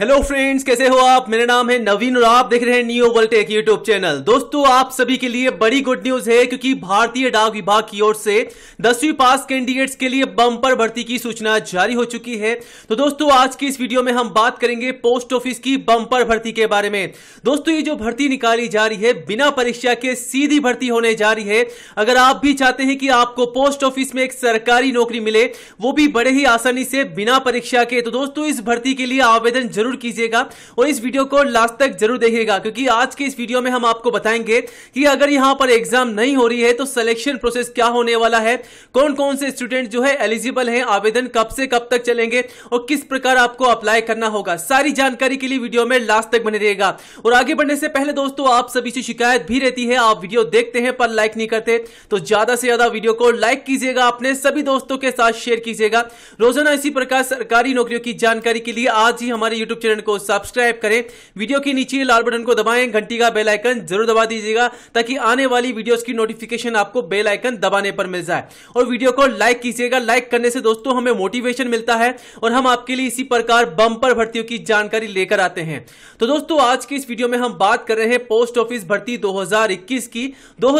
hello friends कैसे हो आप मेरा नाम है नवीन और आप देख रहे हैं वर्ल्ड टेक यूट्यूब चैनल दोस्तों आप सभी के लिए बड़ी गुड न्यूज है क्योंकि भारतीय डाक विभाग की ओर से दसवीं पास कैंडिडेट्स के लिए बम्पर भर्ती की सूचना जारी हो चुकी है तो दोस्तों आज की इस वीडियो में हम बात करेंगे पोस्ट ऑफिस की बम्पर भर्ती के बारे में दोस्तों ये जो भर्ती निकाली जा रही है बिना परीक्षा के सीधी भर्ती होने जा रही है अगर आप भी चाहते हैं कि आपको पोस्ट ऑफिस में एक सरकारी नौकरी मिले वो भी बड़े ही आसानी से बिना परीक्षा के तो दोस्तों इस भर्ती के लिए आवेदन जरूर कीजिएगा और इस वीडियो को लास्ट तक जरूर देखिएगा क्योंकि आज के इस वीडियो में हम आपको बताएंगे कि अगर यहाँ पर एग्जाम नहीं हो रही है तो सिलेक्शन प्रोसेस क्या होने वाला है कौन कौन से स्टूडेंट जो है एलिजिबल है आवेदन कब से कब तक चलेंगे और किस प्रकार आपको अप्लाई करना होगा सारी जानकारी के लिए वीडियो में लास्ट तक बने रहेगा और आगे बढ़ने से पहले दोस्तों आप सभी से शिकायत भी रहती है आप वीडियो देखते हैं पर लाइक नहीं करते तो ज्यादा से ज्यादा वीडियो को लाइक कीजिएगा अपने सभी दोस्तों के साथ शेयर कीजिएगा रोजाना इसी प्रकार सरकारी नौकरियों की जानकारी के लिए आज ही हमारे यूट्यूब यूट्यूब चैनल को सब्सक्राइब करें वीडियो के नीचे लाल बटन को दबाएं घंटी का बेल आइकन जरूर दबा दीजिएगा ताकि आने वाली वीडियोस की नोटिफिकेशन आपको बेल आइकन दबाने पर मिल जाए और वीडियो को लाइक कीजिएगा लाइक करने से दोस्तों हमें मोटिवेशन मिलता है और हम आपके लिए इसी प्रकार बम्पर भर्तियों की जानकारी लेकर आते हैं तो दोस्तों आज की इस वीडियो में हम बात कर रहे हैं पोस्ट ऑफिस भर्ती दो की दो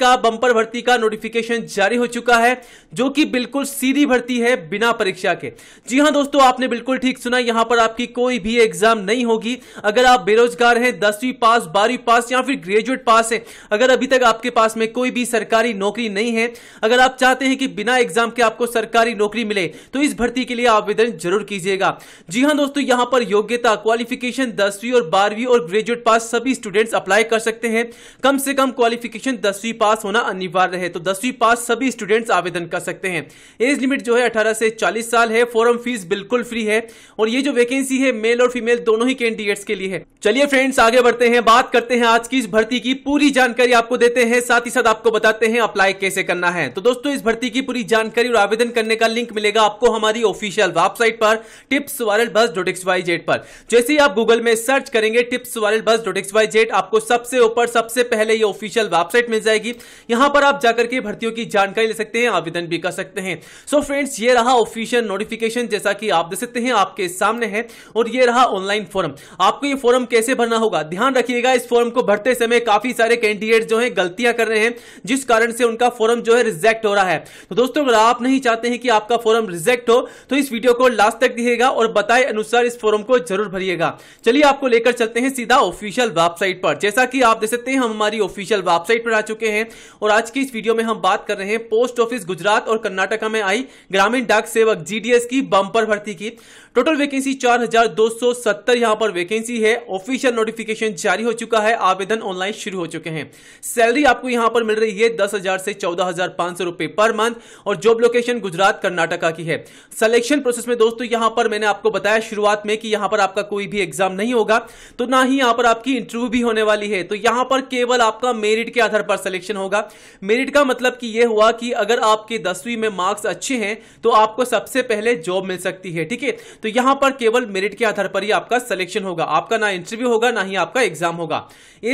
का बम्पर भर्ती का नोटिफिकेशन जारी हो चुका है जो कि बिल्कुल सीधी भर्ती है बिना परीक्षा के जी हाँ दोस्तों आपने बिल्कुल ठीक सुना यहां पर आपकी कोई भी एग्जाम नहीं होगी अगर आप बेरोजगार हैं दसवीं पास बारहवीं पास या फिर ग्रेजुएट पास हैं अगर अभी तक आपके पास में कोई भी सरकारी नौकरी नहीं है अगर आप चाहते हैं कि बिना एग्जाम के आपको सरकारी नौकरी मिले तो इस भर्ती के लिए आवेदन जरूर कीजिएगा जी हाँ दोस्तों यहाँ पर योग्यता क्वालिफिकेशन दसवीं और बारहवीं और ग्रेजुएट पास सभी स्टूडेंट्स अप्लाई कर सकते हैं कम से कम क्वालिफिकेशन दसवीं पास होना अनिवार्य है तो दसवीं पास सभी स्टूडेंट्स आवेदन कर सकते हैं एज लिमिट जो है अठारह से चालीस साल है फॉरम फीस बिल्कुल फ्री है और ये जो वैकेंसी है मेल और फीमेल दोनों ही कैंडिडेट्स के लिए है चलिए फ्रेंड्स आगे बढ़ते हैं बात करते हैं आज की इस भर्ती की पूरी जानकारी आपको देते हैं साथ ही साथ आपको बताते हैं अप्लाई कैसे करना है तो दोस्तों इस भर्ती की पूरी जानकारी और आवेदन करने का लिंक मिलेगा आपको हमारी ऑफिशियल वेबसाइट पर tips viral bus dot X Y Z पर जैसे ही आप गूगल में सर्च करेंगे tips viral bus dot X Y Z आपको सबसे ऊपर सबसे पहले ये ऑफिशियल वेबसाइट मिल जाएगी यहां पर आप जाकर के भर्तियों की जानकारी ले सकते हैं आवेदन भी कर सकते हैं सो so फ्रेंड्स ये रहा ऑफिशियल नोटिफिकेशन जैसा कि आप देख सकते हैं आपके सामने है और और ये रहा ऑनलाइन फॉर्म आपको ये फॉर्म कैसे भरना होगा ध्यान रखिएगा इस फॉर्म को भरते समय काफी सारे कैंडिडेट जो है गलतियां कर रहे हैं जिस कारण से उनका फॉर्म जो है रिजेक्ट हो रहा है तो दोस्तों अगर आप नहीं चाहते हैं कि आपका फॉर्म रिजेक्ट हो तो इस वीडियो को लास्ट तक दिखेगा और बताए अनुसार इस फॉर्म को जरूर भरिएगा चलिए आपको लेकर चलते हैं सीधा ऑफिशियल वेबसाइट पर जैसा कि आप देख सकते हैं हम हमारी ऑफिशियल वेबसाइट पर आ चुके हैं और आज की इस वीडियो में हम बात कर रहे हैं पोस्ट ऑफिस गुजरात और कर्नाटका में आई ग्रामीण डाक सेवक जीडीएस की बंपर भर्ती की टोटल वैकेंसी चार हजार 2270 यहां पर वैकेंसी है ऑफिशियल नोटिफिकेशन जारी हो चुका है आवेदन ऑनलाइन शुरू हो चुके हैं सैलरी आपको यहां पर मिल रही है दस हजार से चौदह हजार पांच सौ रुपए पर मंथ और जॉब लोकेशन गुजरात कर्नाटका की है सिलेक्शन प्रोसेस में दोस्तों यहां पर मैंने आपको बताया शुरुआत में कि यहां पर आपका कोई भी एग्जाम नहीं होगा तो ना ही यहां पर आपकी इंटरव्यू भी होने वाली है तो यहां पर केवल आपका मेरिट के आधार पर सिलेक्शन होगा मेरिट का मतलब कि यह हुआ कि अगर आपके दसवीं में मार्क्स अच्छे हैं तो आपको सबसे पहले जॉब मिल सकती है ठीक है तो यहां पर केवल मेरिट के के आधार पर ही आपका सिलेक्शन होगा आपका ना इंटरव्यू होगा ना ही आपका एग्जाम होगा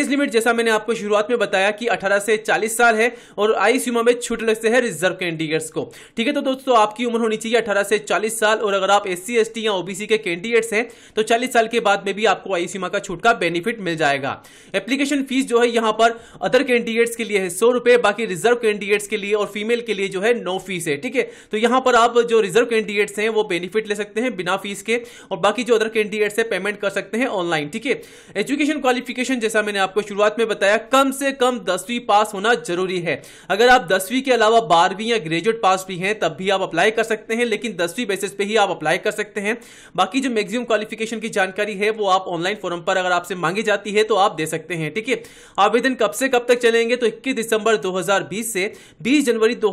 एज लिमिट जैसा मैंने आपको शुरुआत में बताया कि 18 से 40 साल है और आई सीमा में छूट लगते हैं रिजर्व कैंडिडेट्स को ठीक है तो दोस्तों आपकी उम्र होनी चाहिए अठारह से चालीस साल और अगर आप एस सी या ओबीसी के कैंडिडेट्स हैं तो चालीस साल के बाद में भी आपको आई सीमा का छूट का बेनिफिट मिल जाएगा एप्लीकेशन फीस जो है यहाँ पर अदर कैंडिडेट्स के लिए है सौ रुपए बाकी रिजर्व कैंडिडेट्स के लिए और फीमेल के लिए जो है नो फीस है ठीक है तो यहां पर आप जो रिजर्व कैंडिडेट्स हैं वो बेनिफिट ले सकते हैं बिना फीस के और बाकी जो अदर कैंडिडेट है पेमेंट कर सकते हैं ऑनलाइन ठीक है एजुकेशन क्वालिफिकेशन जैसा मैंने आपको शुरुआत में बताया कम से कम दसवीं पास होना जरूरी है अगर आप दसवीं के अलावा बारहवीं या ग्रेजुएट पास भी हैं तब भी आप अप्लाई कर सकते हैं लेकिन दसवीं बेसिस पे ही आप अप्लाई कर सकते हैं बाकी जो मैक्सिमम क्वालिफिकेशन की जानकारी है वो आप ऑनलाइन फॉर्म पर अगर आपसे मांगी जाती है तो आप दे सकते हैं ठीक है आवेदन कब से कब तक चलेंगे तो इक्कीस दिसंबर दो से बीस जनवरी दो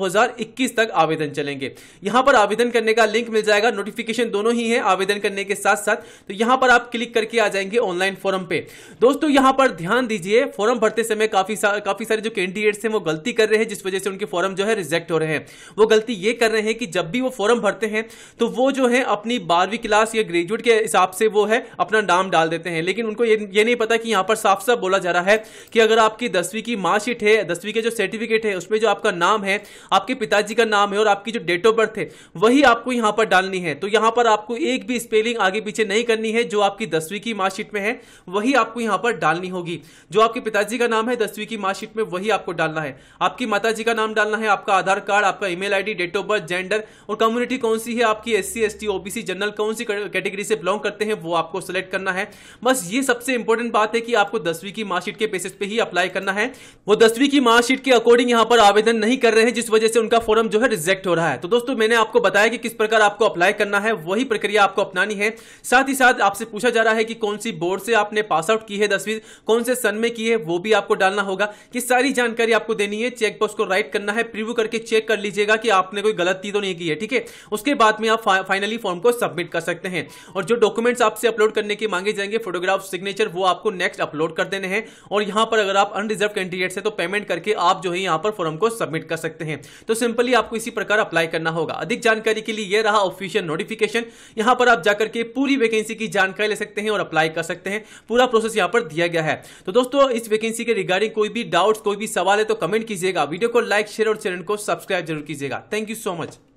तक आवेदन चलेंगे यहां पर आवेदन करने का लिंक मिल जाएगा नोटिफिकेशन दोनों ही है आवेदन करने के साथ साथ तो यहां पर आप क्लिक करके आ जाएंगे ऑनलाइन फॉरम पे दोस्तों यहां पर ध्यान दीजिए फॉरम भरते समय काफी सा, काफी सारे जो कैंडिडेट्स हैं वो गलती कर रहे हैं जिस वजह से उनके फॉरम जो है रिजेक्ट हो रहे हैं वो गलती ये कर रहे हैं कि जब भी वो फॉरम भरते हैं तो वो जो है अपनी बारहवीं क्लास या ग्रेजुएट के हिसाब से वो है अपना नाम डाल देते हैं लेकिन उनको ये, ये नहीं पता कि यहां पर साफ साफ बोला जा रहा है कि अगर आपकी दसवीं की मार्कशीट है दसवीं के जो सर्टिफिकेट है उसमें जो आपका नाम है आपके पिताजी का नाम है और आपकी जो डेट ऑफ बर्थ है वही आपको यहां पर डालनी है तो यहां पर आपको एक भी स्पेलिंग आगे पीछे नीचे नहीं करनी है जो आपकी दसवीं की मार्कशीट में है वही आपको यहाँ पर डालनी होगी जो आपके पिताजी का नाम है दसवीं की मार्कशीट में वही आपको डालना है आपकी माता का नाम डालना है आपका आधार कार्ड आपका email ID date of birth gender और कम्युनिटी कौन सी है आपकी एस सी ओबीसी जनरल कौन सी कैटेगरी से बिलोंग करते हैं वो आपको सेलेक्ट करना है बस ये सबसे इंपॉर्टेंट बात है कि आपको दसवीं की मार्कशीट के बेसिस पे ही अप्लाई करना है वो दसवीं की मार्कशीट के अकॉर्डिंग यहाँ पर आवेदन नहीं कर रहे हैं जिस वजह से उनका फॉर्म जो है रिजेक्ट हो रहा है तो दोस्तों मैंने आपको बताया कि किस प्रकार आपको अप्लाई करना है वही प्रक्रिया आपको अपनानी है साथ ही साथ आपसे पूछा जा रहा है कि कौन सी बोर्ड से आपने पास आउट की है दसवीं कौन से सन में की है वो भी आपको डालना होगा कि सारी जानकारी आपको देनी है चेक बॉक्स को राइट करना है प्रिव्यू करके चेक कर लीजिएगा कि आपने कोई गलती तो नहीं की है ठीक है उसके बाद में आप फाइनली फॉर्म को सबमिट कर सकते हैं और जो डॉक्यूमेंट्स आपसे अपलोड करने के मांगे जाएंगे फोटोग्राफ सिग्नेचर वो आपको नेक्स्ट अपलोड कर देने हैं और यहां पर अगर आप अनरिजर्व कैंडिडेट है तो पेमेंट करके आप जो है यहां पर फॉर्म को सबमिट कर सकते हैं तो सिंपली आपको इसी प्रकार अप्लाई करना होगा अधिक जानकारी के लिए यह रहा ऑफिशियल नोटिफिकेशन यहां पर आप जाकर के पूरी भी वैकेंसी की जानकारी ले सकते हैं और अप्लाई कर सकते हैं पूरा प्रोसेस यहाँ पर दिया गया है तो दोस्तों इस वैकेंसी के रिगार्डिंग कोई भी डाउट कोई भी सवाल है तो कमेंट कीजिएगा वीडियो को लाइक शेयर और चैनल को सब्सक्राइब जरूर कीजिएगा थैंक यू सो मच